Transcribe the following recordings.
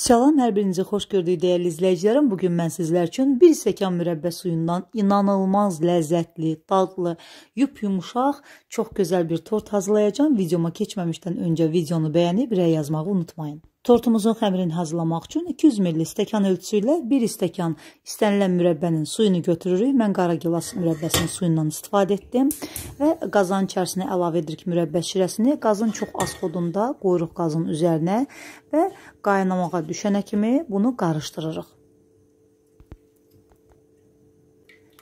Salam hər birinizi xoş gördük dəyərli izləyicilərim. Bu gün mən sizlər üçün bir stəkan mürəbbə suyundan inanılmaz ləzzətli, dadlı, yumyumşaq, çox gözəl bir tort hazırlayacağam. Videoma keçməmişdən öncə videonu bəyənib rəy yazmağı unutmayın. Tortumuzun xəmirini hazırlamaq üçün 200 ml stəkan ölçüsü ilə 1 stəkan istənilən mürəbbənin suyunu götürürük. Mən qara gilas mürəbbəsinin suyundan istifadə etdim və qazanın içərisinə əlavə edirik mürəbbə şirəsini. Qazın çox az xodunda qoyuruq qazın üzərinə və qaynamağa düşənə kimi bunu qarışdırırıq.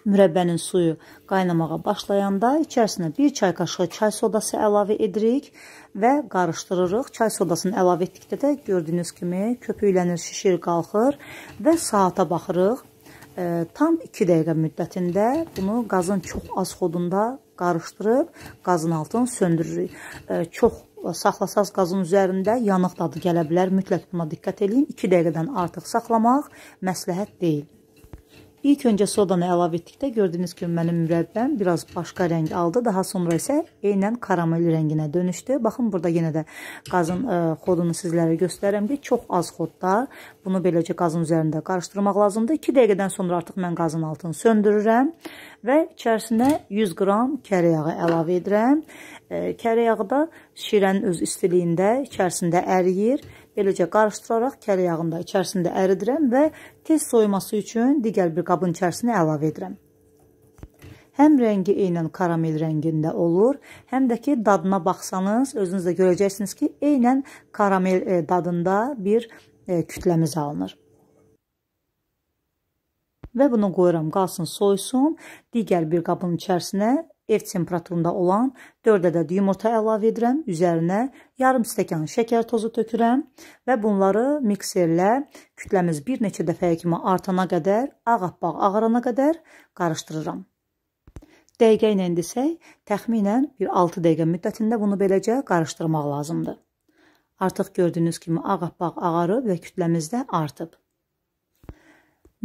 Mürəbbənin suyu qaynamağa başlayanda içərisinə 1 çay qaşığı çay sodası əlavə edirik və qarışdırırıq. Çay sodasını əlavə etdikdə də gördüyünüz kimi köpüklənir, şişir, qalxır və saata baxırıq. E, tam 2 dəqiqə müddətində bunu qazın çox az xodunda qarışdırıb qazın altını söndürürük. E, çox saxlasaz qazın üzərində yanıq dadı gələ bilər. Mütləq buna diqqət eləyin. 2 dəqiqədən artıq saxlamaq məsləhət deyil. İlk öncə sodanı əlavə etdikdə gördüyünüz kimi mənim mürəbbəm biraz başqa rəng aldı. Daha sonra isə eynən karamel rənginə dönüşdü. Baxın burada yenə də qazın ə, e, xodunu sizlərə göstərəm ki, çox az xodda bunu beləcə qazın üzərində qarışdırmaq lazımdır. 2 dəqiqədən sonra artıq mən qazın altını söndürürəm və içərisinə 100 qram kərə yağı əlavə edirəm. E, kərə yağı da şirənin öz istiliyində içərisində əriyir Eləcə qarışdıraraq kələ yağını da içərisində əridirəm və tez soyuması üçün digər bir qabın içərisinə əlavə edirəm. Həm rəngi eynən karamel rəngində olur, həm də ki dadına baxsanız özünüz də görəcəksiniz ki, eynən karamel e, dadında bir e, kütləmiz alınır və bunu qoyuram qalsın soysun. Digər bir qabın içərisinə ev temperaturunda olan 4 ədəd yumurta əlavə edirəm. Üzərinə yarım stəkan şəkər tozu tökürəm və bunları mikserlə kütləmiz bir neçə dəfəyə kimi artana qədər, ağappaq ağarana qədər qarışdırıram. Dəqiqə ilə desək, təxminən bir 6 dəqiqə müddətində bunu beləcə qarışdırmaq lazımdır. Artıq gördüyünüz kimi ağappaq ağarıb və kütləmiz də artıb.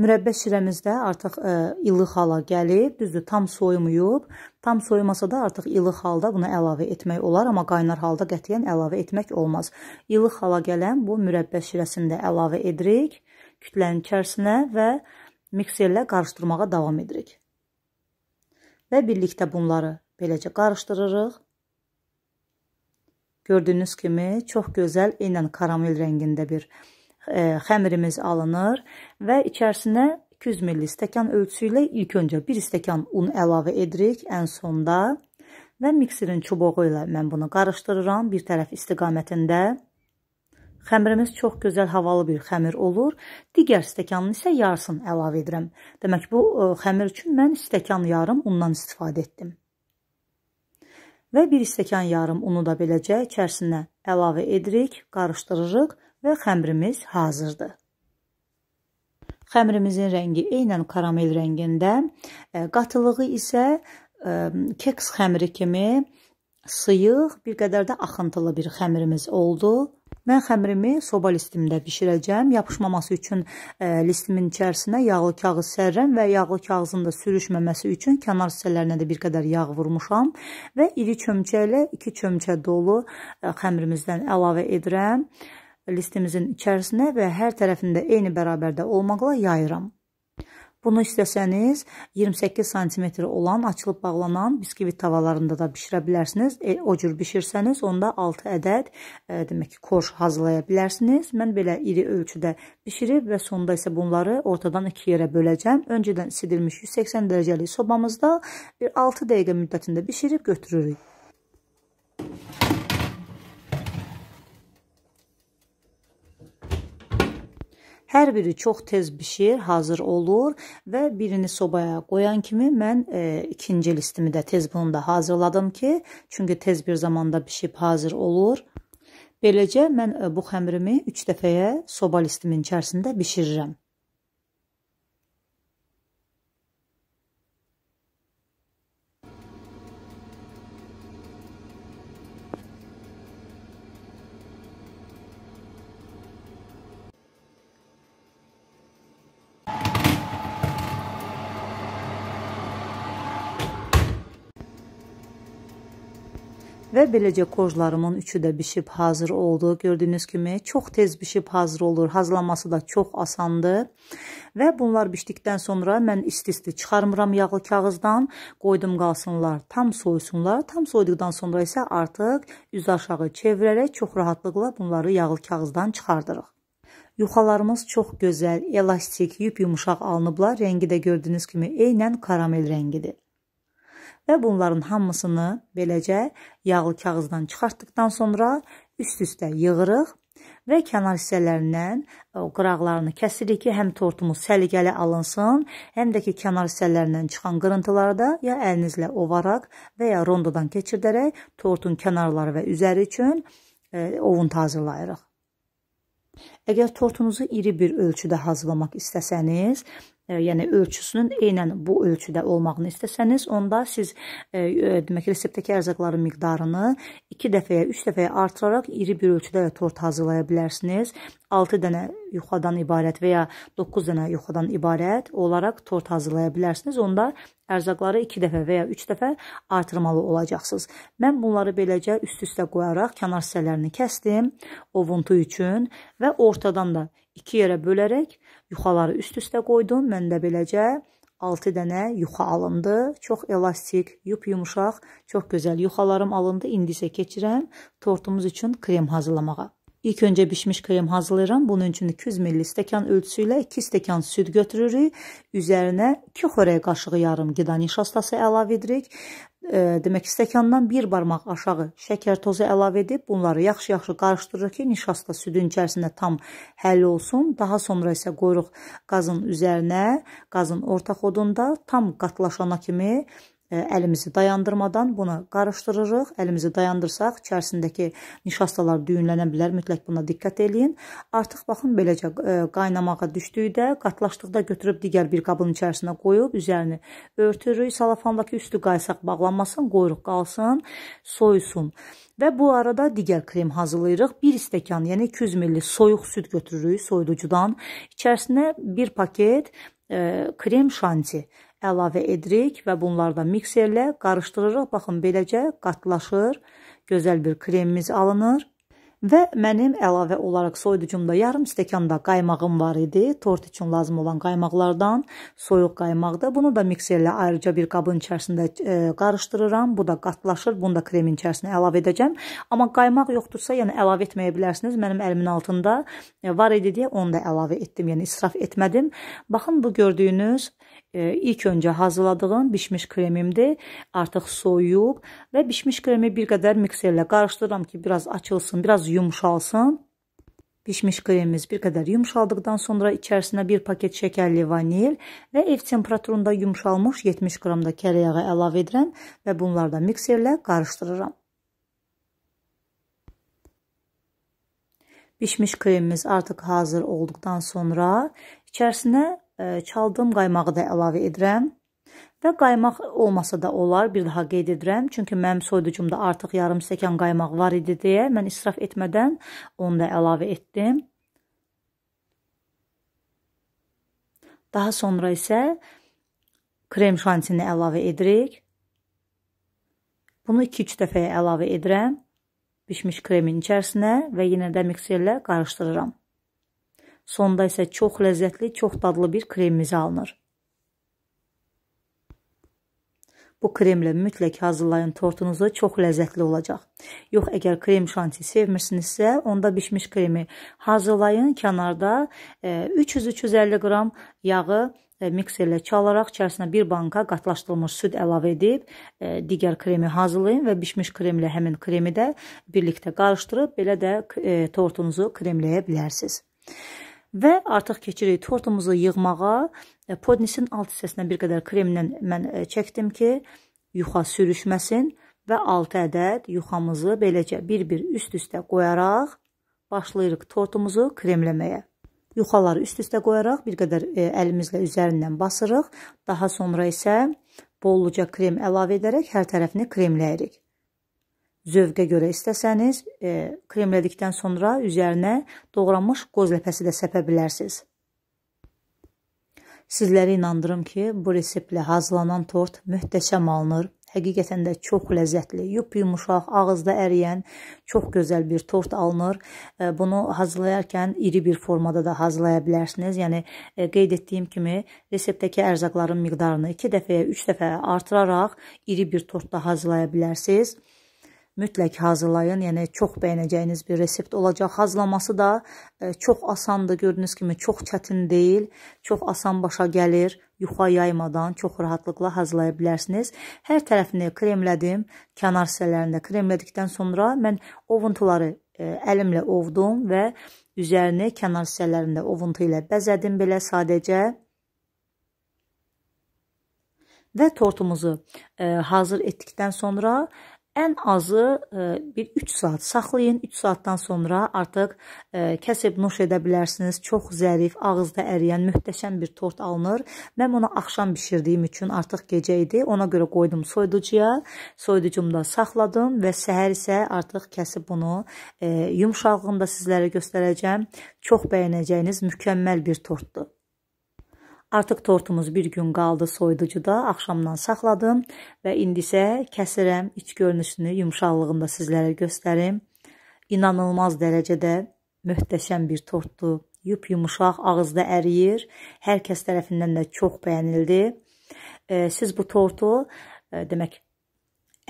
Mürəbbə şirəmizdə artıq ə, e, ilıq hala gəlib, düzdür, tam soyumuyub. Tam soyumasa da artıq ilıq halda buna əlavə etmək olar, amma qaynar halda qətiyyən əlavə etmək olmaz. İlıq hala gələn bu mürəbbə şirəsini də əlavə edirik kütlənin içərisinə və mikserlə qarışdırmağa davam edirik. Və birlikdə bunları beləcə qarışdırırıq. Gördüyünüz kimi çox gözəl, eynən karamel rəngində bir E, xəmirimiz alınır və içərisinə 200 ml stəkan ölçüsü ilə ilk öncə 1 stəkan un əlavə edirik ən sonda və mikserin çubuğu ilə mən bunu qarışdırıram bir tərəf istiqamətində. Xəmirimiz çox gözəl havalı bir xəmir olur. Digər stəkanın isə yarısını əlavə edirəm. Demək bu e, xəmir üçün mən stəkan yarım undan istifadə etdim. Və bir stəkan yarım unu da beləcə içərisinə əlavə edirik, qarışdırırıq və xəmrimiz hazırdır. Xəmrimizin rəngi eynən karamel rəngində, e, qatılığı isə e, keks xəmiri kimi sıyıq, bir qədər də axıntılı bir xəmirimiz oldu. Mən xəmirimi soba listimdə bişirəcəm. Yapışmaması üçün e, listimin içərisinə yağlı kağız sərrəm və yağlı kağızın da sürüşməməsi üçün kənar hissələrinə də bir qədər yağ vurmuşam və iri çömçə ilə 2 çömçə dolu e, xəmirimizdən əlavə edirəm listimizin içərisinə və hər tərəfində eyni bərabərdə olmaqla yayıram. Bunu istəsəniz 28 sm olan açılıb bağlanan biskvit tavalarında da bişirə bilərsiniz. E, o cür bişirsəniz onda 6 ədəd e, demək ki, korş hazırlaya bilərsiniz. Mən belə iri ölçüdə bişirib və sonda isə bunları ortadan 2 yerə böləcəm. Öncədən isidilmiş 180 dərəcəlik sobamızda bir 6 dəqiqə müddətində bişirib götürürük. Hər biri çox tez bişir, hazır olur və birini sobaya qoyan kimi mən e, ikinci listimi də tez bunu da hazırladım ki, çünki tez bir zamanda bişib hazır olur. Beləcə mən e, bu xəmirimi 3 dəfəyə soba listimin içərisində bişirirəm. Və beləcə kojlarımın üçü də bişib hazır oldu. Gördüyünüz kimi çox tez bişib hazır olur. Hazırlanması da çox asandır. Və bunlar bişdikdən sonra mən isti-isti çıxarmıram yağlı kağızdan. Qoydum qalsınlar, tam soysunlar. Tam soyduqdan sonra isə artıq üz aşağı çevirərək çox rahatlıqla bunları yağlı kağızdan çıxardırıq. Yuxalarımız çox gözəl, elastik, yup-yumuşaq alınıblar. Rəngi də gördüyünüz kimi eynən karamel rəngidir və bunların hamısını beləcə yağlı kağızdan çıxartdıqdan sonra üst-üstə yığırıq və kənar hissələrindən e, qıraqlarını kəsirik ki, həm tortumuz səliqəli alınsın, həm də ki, kənar hissələrindən çıxan qırıntıları da ya əlinizlə ovaraq və ya rondodan keçirdərək tortun kənarları və üzəri üçün e, ovun hazırlayırıq. Əgər tortunuzu iri bir ölçüdə hazırlamaq istəsəniz, E, yəni ölçüsünün eynən bu ölçüdə olmağını istəsəniz, onda siz e, e demək reseptdəki ərzaqların miqdarını 2 dəfəyə, 3 dəfəyə artıraraq iri bir ölçüdə tort hazırlaya bilərsiniz. 6 dənə yuxadan ibarət və ya 9 dənə yuxadan ibarət olaraq tort hazırlaya bilərsiniz. Onda ərzaqları 2 dəfə və ya 3 dəfə artırmalı olacaqsınız. Mən bunları beləcə üst-üstə qoyaraq kənar hissələrini kəsdim ovuntu üçün və ortadan da 2 yerə bölərək Yuxaları üst-üstə qoydum. Məndə beləcə 6 dənə yuxa alındı. Çox elastik, yup-yumşaq, çox gözəl yuxalarım alındı. İndi isə keçirəm tortumuz üçün krem hazırlamağa. İlk öncə bişmiş krem hazırlayıram. Bunun üçün 200 ml stəkan ölçüsü ilə 2 stəkan süd götürürük. Üzərinə 2 xörək qaşığı yarım qida nişastası əlavə edirik. Demək stəkandan bir barmaq aşağı şəkər tozu əlavə edib bunları yaxşı-yaxşı qarışdırırıq ki, nişasta südün içərisində tam həll olsun. Daha sonra isə qoyuruq qazın üzərinə, qazın orta xodunda tam qatlaşana kimi əlimizi dayandırmadan bunu qarışdırırıq. Əlimizi dayandırsaq, içərisindəki nişastalar düyünlənə bilər. Mütləq buna diqqət eləyin. Artıq baxın beləcə qaynamağa düşdükdə, qatlaşdıqda götürüb digər bir qabın içərisinə qoyub üzərini örtürük. Salafandakı üstü qaysaq bağlanmasın, qoyuruq qalsın, soyusun. Və bu arada digər krem hazırlayırıq. 1 stəkan, yəni 200 ml soyuq süd götürürük soyuducudan. İçərisinə 1 paket ə, krem şanti əlavə edirik və bunları da mikserlə qarışdırırıq. Baxın, beləcə qatlaşır, gözəl bir kremimiz alınır. Və mənim əlavə olaraq soyuducumda yarım stəkanda qaymağım var idi. Tort üçün lazım olan qaymaqlardan soyuq qaymaqdır. Bunu da mikserlə ayrıca bir qabın içərisində e, qarışdırıram. Bu da qatlaşır. Bunu da kremin içərisinə əlavə edəcəm. Amma qaymaq yoxdursa, yəni əlavə etməyə bilərsiniz. Mənim əlimin altında e, var idi deyə onu da əlavə etdim. Yəni israf etmədim. Baxın bu gördüyünüz ilk öncə hazırladığım bişmiş kremimdir. Artıq soyuyub və bişmiş kremi bir qədər mikserlə qarışdırıram ki, biraz açılsın, biraz yumşalsın. Bişmiş kremimiz bir qədər yumşaldıqdan sonra içərisinə bir paket şəkərli vanil və ev temperaturunda yumşalmış 70 qram da kərə yağı əlavə edirəm və bunları da mikserlə qarışdırıram. Bişmiş kremimiz artıq hazır olduqdan sonra içərisinə çaldığım qaymağı da əlavə edirəm. Və qaymaq olmasa da olar, bir daha qeyd edirəm. Çünki mənim soyuducumda artıq yarım stəkan qaymaq var idi deyə mən israf etmədən onu da əlavə etdim. Daha sonra isə krem şantini əlavə edirik. Bunu 2-3 dəfəyə əlavə edirəm pişmiş kremin içərisinə və yenə də mikserlə qarışdırıram. Sonda isə çox ləzzətli, çox dadlı bir kremimiz alınır. Bu kremlə mütləq hazırlayın tortunuzu, çox ləzzətli olacaq. Yox, əgər krem şanti sevmirsinizsə, onda bişmiş kremi hazırlayın. Kənarda 300-350 e, qram yağı e, mikserlə çalaraq içərisinə bir banka qatlaşdırılmış süd əlavə edib e, digər kremi hazırlayın və bişmiş kremlə həmin kremi də birlikdə qarışdırıb belə də tortunuzu kremləyə bilərsiniz. Və artıq keçirik tortumuzu yığmağa. E, Podnisin alt hissəsinə bir qədər kremlə mən e, çəkdim ki, yuxa sürüşməsin və 6 ədəd yuxamızı beləcə bir-bir üst-üstə qoyaraq başlayırıq tortumuzu kremləməyə. Yuxaları üst-üstə qoyaraq bir qədər e, əlimizlə üzərindən basırıq. Daha sonra isə bolluca krem əlavə edərək hər tərəfini kremləyirik. Zövqə görə istəsəniz, e, kremlədikdən sonra üzərinə doğranmış qoz ləpəsi də səpə bilərsiniz. Sizləri inandırım ki, bu reseptlə hazırlanan tort möhtəşəm alınır. Həqiqətən də çox ləzzətli, yumuşaq, ağızda əriyən çox gözəl bir tort alınır. E, bunu hazırlayarkən iri bir formada da hazırlaya bilərsiniz. Yəni e, qeyd etdiyim kimi, reseptdəki ərzaqların miqdarını 2 dəfəyə, 3 dəfə artıraraq iri bir tortda hazırlaya bilərsiniz mütləq hazırlayın. Yəni çox bəyənəcəyiniz bir resept olacaq. Hazırlaması da e, çox asandır. Gördüyünüz kimi çox çətin deyil. Çox asan başa gəlir. Yuxa yaymadan çox rahatlıqla hazırlaya bilərsiniz. Hər tərəfini kremlədim. Kənar hissələrində kremlədikdən sonra mən ovuntuları e, əlimlə ovdum və üzərini kənar hissələrində ovuntu ilə bəzədim belə sadəcə və tortumuzu e, hazır etdikdən sonra ən azı e, bir 3 saat saxlayın. 3 saatdan sonra artıq e, kəsib nuş edə bilərsiniz. Çox zərif, ağızda əriyən möhtəşəm bir tort alınır. Mən onu axşam bişirdiyim üçün artıq gecə idi. Ona görə qoydum soyuducuya. Soyuducumda saxladım və səhər isə artıq kəsib bunu e, yumşaqlığında sizlərə göstərəcəm. Çox bəyənəcəyiniz mükəmməl bir tortdur. Artıq tortumuz bir gün qaldı soyuducuda, axşamdan saxladım və indi isə kəsirəm, iç görünüşünü, yumşaqlığını da sizlərə göstərim. İnanılmaz dərəcədə möhtəşəm bir tortdur. Yup yumuşaq, ağızda əriyir. Hər kəs tərəfindən də çox bəyənildi. E, siz bu tortu e, demək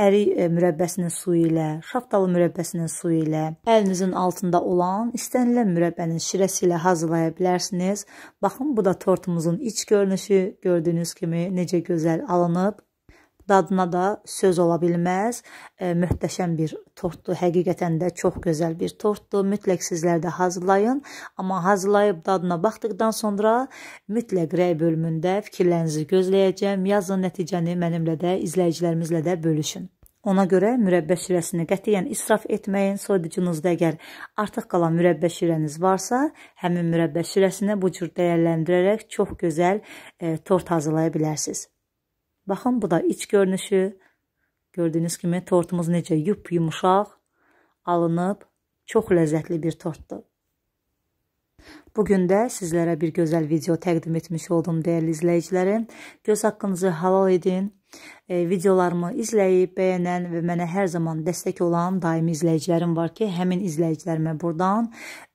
ərik e, mürəbbəsinin suyu ilə, şaftalı mürəbbəsinin suyu ilə, əlinizin altında olan istənilən mürəbbənin şirəsi ilə hazırlaya bilərsiniz. Baxın, bu da tortumuzun iç görünüşü. Gördüyünüz kimi necə gözəl alınıb dadına da söz ola bilməz. E, möhtəşəm bir tortdur. Həqiqətən də çox gözəl bir tortdur. Mütləq sizlər də hazırlayın. Amma hazırlayıb dadına baxdıqdan sonra mütləq rəy bölümündə fikirlərinizi gözləyəcəm. Yazın nəticəni mənimlə də, izləyicilərimizlə də bölüşün. Ona görə mürəbbə şirəsini qətiyyən israf etməyin. Soyuducunuzda əgər artıq qalan mürəbbə şirəniz varsa, həmin mürəbbə şirəsini bu cür dəyərləndirərək çox gözəl e, tort hazırlaya bilərsiniz. Baxın, bu da iç görünüşü. Gördüyünüz kimi tortumuz necə yup yumuşaq alınıb, çox ləzzətli bir tortdur. Bu gün də sizlərə bir gözəl video təqdim etmiş oldum dəyərli izləyicilərim. Göz haqqınızı halal edin. E, videolarımı izləyib, bəyənən və mənə hər zaman dəstək olan daimi izləyicilərim var ki, həmin izləyicilərimə buradan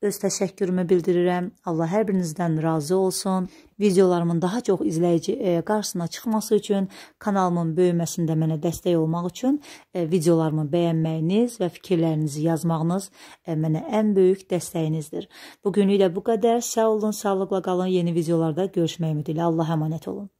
öz təşəkkürümü bildirirəm. Allah hər birinizdən razı olsun. Videolarımın daha çox izləyici e, qarşısına çıxması üçün, kanalımın böyüməsində mənə dəstək olmaq üçün e, videolarımı bəyənməyiniz və fikirlərinizi yazmağınız e, mənə ən böyük dəstəyinizdir. Bu günlük də bu qədər qədər sağ olun, sağlıqla qalın. Yeni videolarda görüşmək ümidi ilə. Allah əmanət olun.